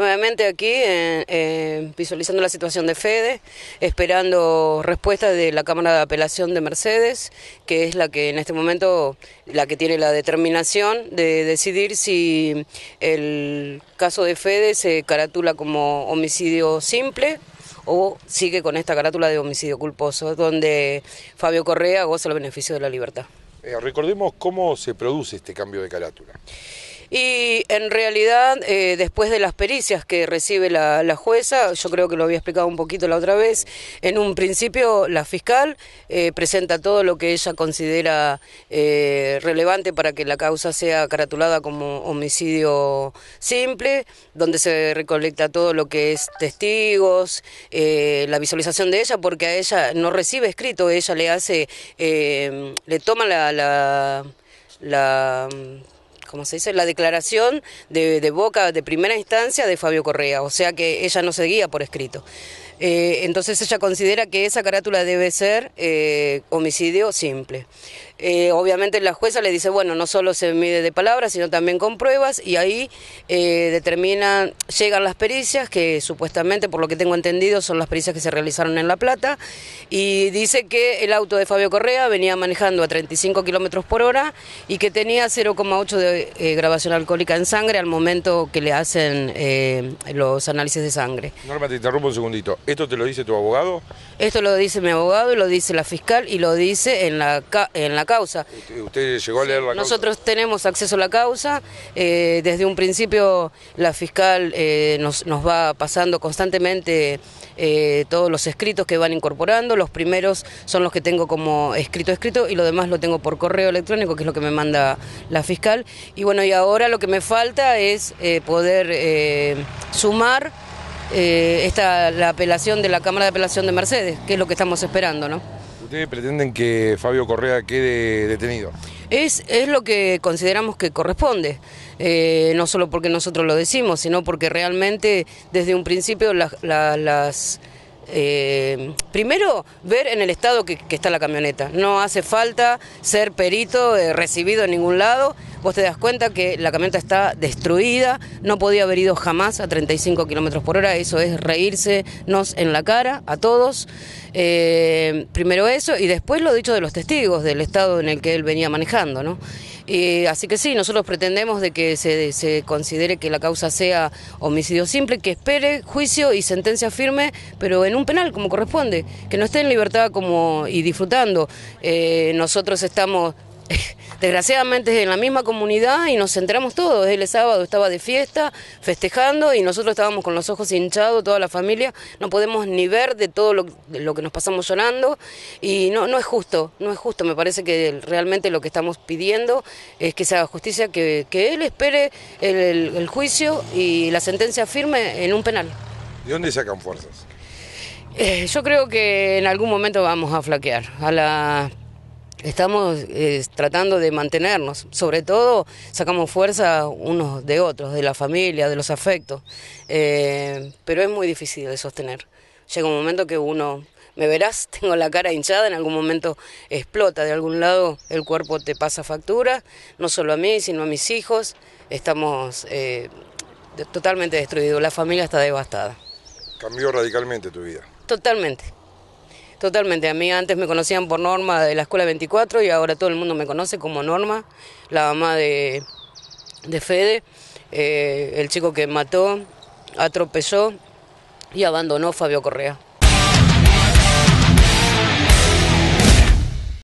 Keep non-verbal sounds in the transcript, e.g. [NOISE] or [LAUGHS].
nuevamente aquí eh, visualizando la situación de Fede, esperando respuesta de la Cámara de Apelación de Mercedes, que es la que en este momento la que tiene la determinación de decidir si el caso de Fede se carátula como homicidio simple o sigue con esta carátula de homicidio culposo, donde Fabio Correa goza el beneficio de la libertad. Eh, recordemos cómo se produce este cambio de carátula. En realidad, eh, después de las pericias que recibe la, jueza, yo creo que lo había explicado un poquito la otra vez, en un principio la fiscal eh, presenta todo lo que ella considera eh, relevante para que la causa sea caratulada como homicidio simple, donde se recolecta todo lo que es testigos, la visualización de ella, porque a ella no recibe escrito, ella le hace, le toma la como se dice, la declaración de, boca de primera instancia de Fabio Correa, o sea que ella no seguía por escrito. Eh, entonces ella considera que esa carátula debe ser eh, homicidio simple. Eh, obviamente la jueza le dice, bueno, no solo se mide de palabras, sino también con pruebas, y ahí eh, determinan, llegan las pericias, que supuestamente, por lo que tengo entendido, son las pericias que se realizaron en La Plata, y dice que el auto de Fabio Correa venía manejando a 35 kilómetros por hora y que tenía 0,8 de eh, grabación alcohólica en sangre al momento que le hacen los análisis de sangre. Norma, te interrumpo un segundito. ¿Esto te lo dice tu abogado? Esto lo dice mi abogado, y lo dice la fiscal y lo dice en la, en la causa. Nosotros tenemos acceso a la causa. Eh, desde un principio la fiscal eh, nos, va pasando constantemente eh, todos los escritos que van incorporando. Los primeros son los que tengo como escrito escrito y lo demás lo tengo por correo electrónico, que es lo que me manda la fiscal. Y bueno, y ahora lo que me falta es poder sumar. esta, la apelación de la Cámara de Apelación de Mercedes, que es lo que estamos esperando, ¿no? Ustedes pretenden que Fabio Correa quede detenido. Es, lo que consideramos que corresponde, eh, no solo porque nosotros lo decimos, sino porque realmente desde un principio las... Eh, primero ver en el estado que, está la camioneta. No hace falta ser perito eh, recibido en ningún lado vos te das cuenta que la camioneta está destruida, no podía haber ido jamás a 35 kilómetros por hora, eso es reírsenos en la cara a todos. Eh, primero eso, y después lo dicho de los testigos, del estado en el que él venía manejando, ¿no? Eh, así que sí, nosotros pretendemos de que se, considere que la causa sea homicidio simple, que espere juicio y sentencia firme, pero en un penal como corresponde, que no esté en libertad como y disfrutando. Eh, nosotros estamos [LAUGHS] desgraciadamente es en la misma comunidad y nos centramos todos. Él el sábado estaba de fiesta, festejando y nosotros estábamos con los ojos hinchados, toda la familia, no podemos ni ver de todo lo, que nos pasamos llorando y no, no es justo, no es justo, me parece que realmente lo que estamos pidiendo es que se haga justicia, que, él espere el, juicio y la sentencia firme en un penal. ¿De dónde sacan fuerzas? Eh, yo creo que en algún momento vamos a flaquear. A la estamos eh, tratando de mantenernos. Sobre todo sacamos fuerza unos de otros, de la familia, de los afectos. Eh, pero es muy difícil de sostener. Llega un momento que uno, me verás, [LAUGHS] tengo la cara hinchada, en algún momento explota, de algún lado el cuerpo te pasa factura, no solo a mí, sino a mis hijos. Estamos eh, totalmente destruidos, la familia está devastada. Cambió radicalmente tu vida. Totalmente. Totalmente, a mí antes me conocían por Norma de la Escuela 24 y ahora todo el mundo me conoce como Norma, la mamá de, de Fede, eh, el chico que mató, atropelló y abandonó Fabio Correa.